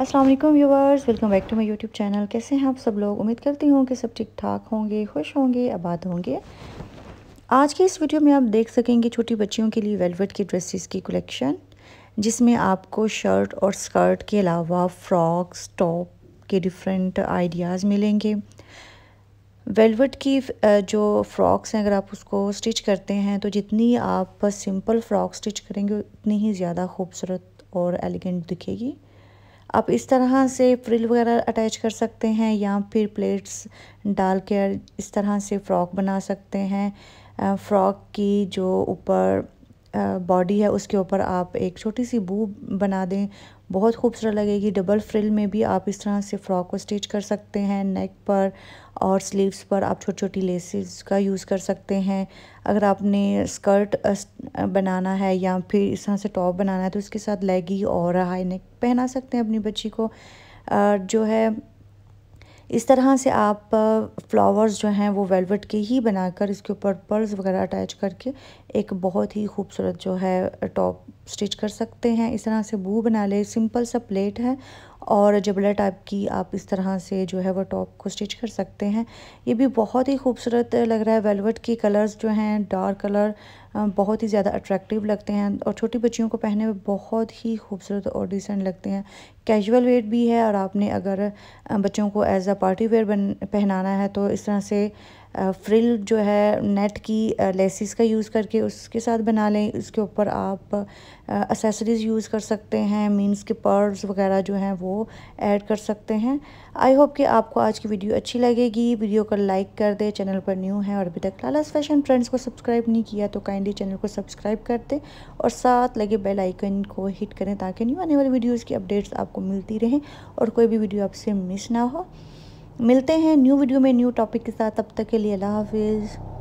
अस्सलाम वालेकुम viewers welcome back to my YouTube channel कैसे हैं आप सब लोग उम्मीद करती हूँ कि सब ठीक ठाक होंगे खुश होंगे आबाद होंगे आज की इस वीडियो में आप देख सकेंगे छोटी बच्चियों के लिए वेलवेट की ड्रेसेस की कलेक्शन जिसमें आपको शर्ट और स्कर्ट के अलावा फ्रॉक्स टॉप के डिफरेंट आइडियाज़ मिलेंगे वेलवेट की जो फ्रॉक्स हैं अगर आप उसको स्टिच करते हैं तो जितनी आप सिंपल फ्रॉक स्टिच करेंगे उतनी ही ज़्यादा खूबसूरत और एलिगेंट दिखेगी आप इस तरह से फ्रिल वगैरह अटैच कर सकते हैं या फिर प्लेट्स डाल कर इस तरह से फ़्रॉक बना सकते हैं फ़्रॉक की जो ऊपर बॉडी है उसके ऊपर आप एक छोटी सी बू बना दें बहुत खूबसूरत लगेगी डबल फ्रिल में भी आप इस तरह से फ्रॉक को स्टिच कर सकते हैं नेक पर और स्लीव्स पर आप छोटी छोटी लेसेस का यूज़ कर सकते हैं अगर आपने स्कर्ट बनाना है या फिर इस तरह से टॉप बनाना है तो इसके साथ लेगी और हाई नेक पहना सकते हैं अपनी बच्ची को जो है इस तरह से आप फ्लावर्स जो हैं वो वेलवेट के ही बनाकर इसके ऊपर पर्ल्स वगैरह अटैच करके एक बहुत ही खूबसूरत जो है टॉप स्टिच कर सकते हैं इस तरह से बू बना ले सिंपल सा प्लेट है और जबला टाइप की आप इस तरह से जो है वो टॉप को स्टिच कर सकते हैं ये भी बहुत ही खूबसूरत लग रहा है वेलवेट के कलर्स जो हैं डार्क कलर बहुत ही ज़्यादा अट्रैक्टिव लगते हैं और छोटी बच्चियों को पहने में बहुत ही खूबसूरत और डिसेंट लगते हैं कैजुअल वेयर भी है और आपने अगर बच्चों को एज अ पार्टी वेयर बन पहनाना है तो इस तरह से फ्रिल जो है नेट की लेसिस का यूज़ करके उसके साथ बना लें उसके ऊपर आप एसेसरीज़ यूज़ कर सकते हैं मीन्स के पर्ल्स वगैरह जो हैं वो ऐड कर सकते हैं आई होप कि आपको आज की वीडियो अच्छी लगेगी वीडियो को लाइक कर दे चैनल पर न्यू है और अभी तक लालास फैशन ट्रेंड्स को सब्सक्राइब नहीं किया तो काइंडली चैनल को सब्सक्राइब कर दें और साथ लगे बेल आइकन को हिट करें ताकि न्यू आने वाली वीडियोज़ की अपडेट्स आपको मिलती रहें और कोई भी वीडियो आपसे मिस ना हो मिलते हैं न्यू वीडियो में न्यू टॉपिक के साथ तब तक के लिए अल्लाह हाफिज़